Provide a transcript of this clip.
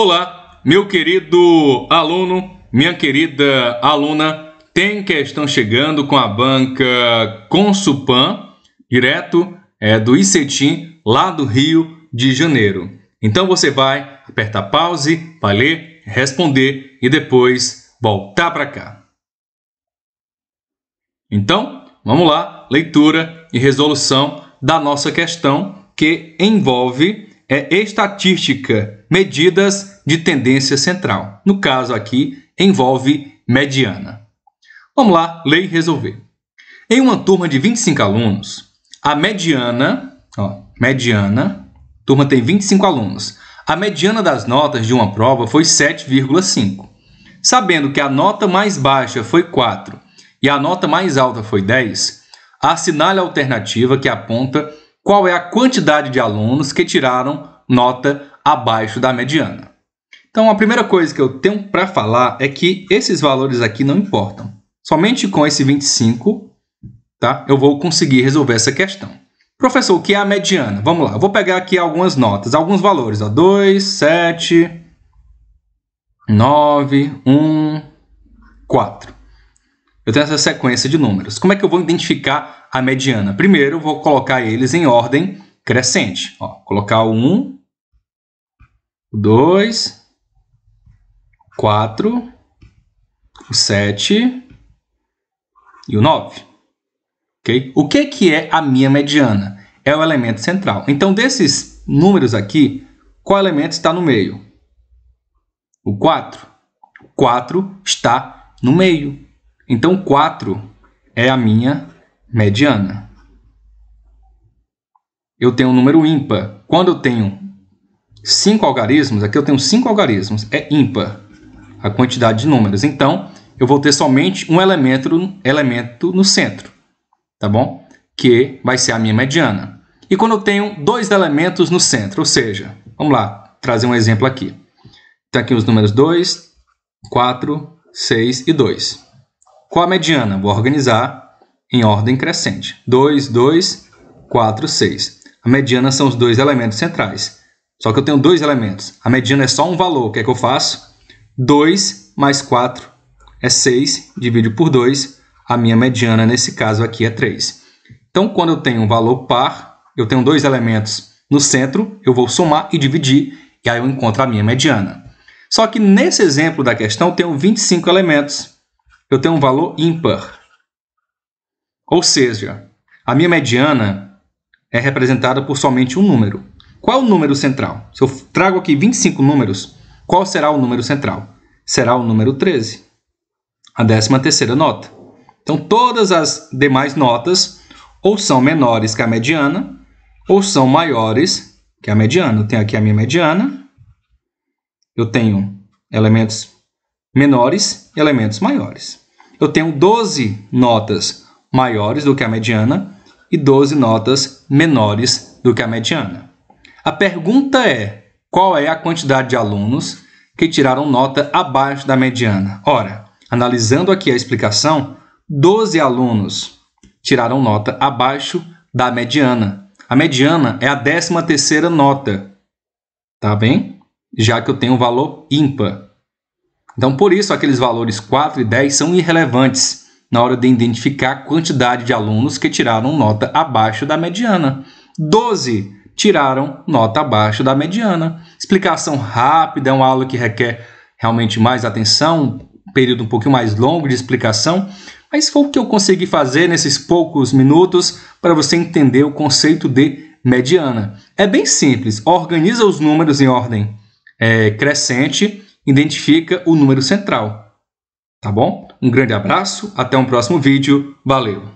Olá, meu querido aluno, minha querida aluna. Tem questão chegando com a banca Consupan, direto é, do Icetim, lá do Rio de Janeiro. Então você vai apertar pause para ler, responder e depois voltar para cá. Então, vamos lá, leitura e resolução da nossa questão que envolve é estatística, medidas de tendência central. No caso aqui, envolve mediana. Vamos lá, ler e resolver. Em uma turma de 25 alunos, a mediana, ó, mediana, turma tem 25 alunos. A mediana das notas de uma prova foi 7,5. Sabendo que a nota mais baixa foi 4 e a nota mais alta foi 10, assinale a alternativa que aponta qual é a quantidade de alunos que tiraram nota abaixo da mediana. Então, a primeira coisa que eu tenho para falar é que esses valores aqui não importam. Somente com esse 25, tá? Eu vou conseguir resolver essa questão. Professor, o que é a mediana? Vamos lá, eu vou pegar aqui algumas notas, alguns valores. Ó, 2, 7, 9, 1, 4. Eu tenho essa sequência de números. Como é que eu vou identificar a mediana. Primeiro, vou colocar eles em ordem crescente. Ó, colocar o 1, o 2, 4, o 7 e o 9. Okay? O que, que é a minha mediana? É o elemento central. Então, desses números aqui, qual elemento está no meio? O 4. O 4 está no meio. Então, 4 é a minha mediana. Eu tenho um número ímpar. Quando eu tenho cinco algarismos, aqui eu tenho cinco algarismos, é ímpar a quantidade de números. Então, eu vou ter somente um elemento, elemento no centro, tá bom? Que vai ser a minha mediana. E quando eu tenho dois elementos no centro, ou seja, vamos lá, trazer um exemplo aqui. Então, aqui os números 2, 4, 6 e 2. Qual a mediana? Vou organizar em ordem crescente. 2, 2, 4, 6. A mediana são os dois elementos centrais. Só que eu tenho dois elementos. A mediana é só um valor. O que é que eu faço? 2 mais 4 é 6, divido por 2. A minha mediana, nesse caso aqui, é 3. Então, quando eu tenho um valor par, eu tenho dois elementos no centro, eu vou somar e dividir, e aí eu encontro a minha mediana. Só que nesse exemplo da questão, eu tenho 25 elementos. Eu tenho um valor ímpar. Ou seja, a minha mediana é representada por somente um número. Qual o número central? Se eu trago aqui 25 números, qual será o número central? Será o número 13, a 13 terceira nota. Então, todas as demais notas ou são menores que a mediana, ou são maiores que a mediana. Eu tenho aqui a minha mediana, eu tenho elementos menores e elementos maiores. Eu tenho 12 notas maiores do que a mediana e 12 notas menores do que a mediana. A pergunta é: qual é a quantidade de alunos que tiraram nota abaixo da mediana? Ora, analisando aqui a explicação, 12 alunos tiraram nota abaixo da mediana. A mediana é a 13ª nota. Tá bem? Já que eu tenho um valor ímpar. Então, por isso aqueles valores 4 e 10 são irrelevantes na hora de identificar a quantidade de alunos que tiraram nota abaixo da mediana. 12 tiraram nota abaixo da mediana. Explicação rápida, é uma aula que requer realmente mais atenção, um período um pouquinho mais longo de explicação, mas foi o que eu consegui fazer nesses poucos minutos para você entender o conceito de mediana. É bem simples, organiza os números em ordem é, crescente, identifica o número central. Tá bom? Um grande abraço, até um próximo vídeo, valeu!